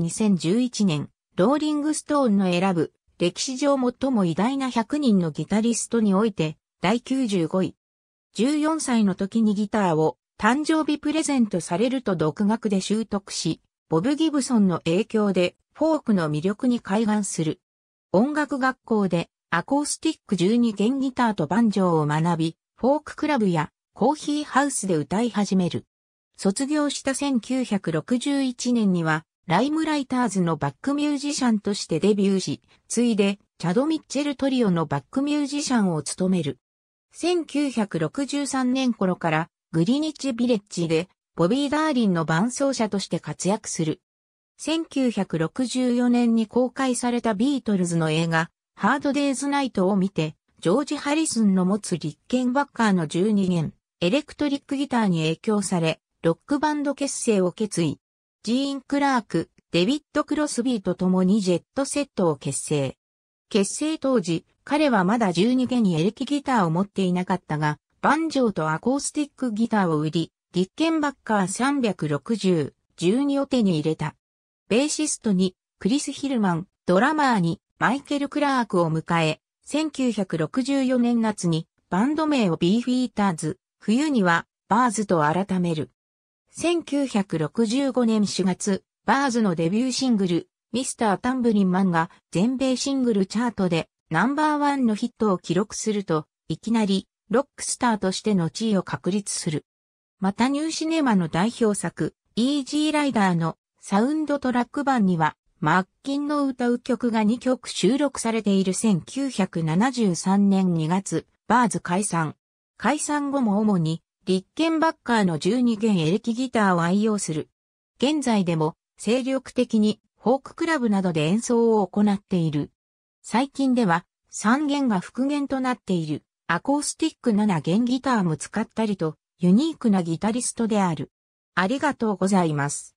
2011年、ローリングストーンの選ぶ、歴史上最も偉大な100人のギタリストにおいて、第95位。14歳の時にギターを誕生日プレゼントされると独学で習得し、ボブ・ギブソンの影響でフォークの魅力に開眼する。音楽学校でアコースティック12弦ギターとバンジョーを学び、フォーククラブやコーヒーハウスで歌い始める。卒業した1961年にはライムライターズのバックミュージシャンとしてデビューし、ついで、チャド・ミッチェル・トリオのバックミュージシャンを務める。1963年頃からグリニッチ・ビレッジでボビー・ダーリンの伴奏者として活躍する。1964年に公開されたビートルズの映画、ハードデイズ・ナイトを見て、ジョージ・ハリスンの持つリッケンバッカーの12弦、エレクトリックギターに影響され、ロックバンド結成を決意。ジーン・クラーク、デビッド・クロスビーと共にジェットセットを結成。結成当時、彼はまだ12弦にエレキギターを持っていなかったが、バンジョーとアコースティックギターを売り、ディッケンバッカー360-12を手に入れた。ベーシストにクリス・ヒルマン、ドラマーにマイケル・クラークを迎え、1964年夏にバンド名をビーフィーターズ、冬にはバーズと改める。1965年4月、バーズのデビューシングル、ミスター・タンブリンマンが全米シングルチャートでナンバーワンのヒットを記録すると、いきなりロックスターとしての地位を確立する。またニューシネマの代表作、イージーライダーのサウンドトラック版には、マッキンの歌う曲が2曲収録されている1973年2月、バーズ解散。解散後も主にリッケンバッカーの12弦エレキギターを愛用する。現在でも精力的にフォーククラブなどで演奏を行っている。最近では3弦が復元となっているアコースティック7弦ギターも使ったりとユニークなギタリストである。ありがとうございます。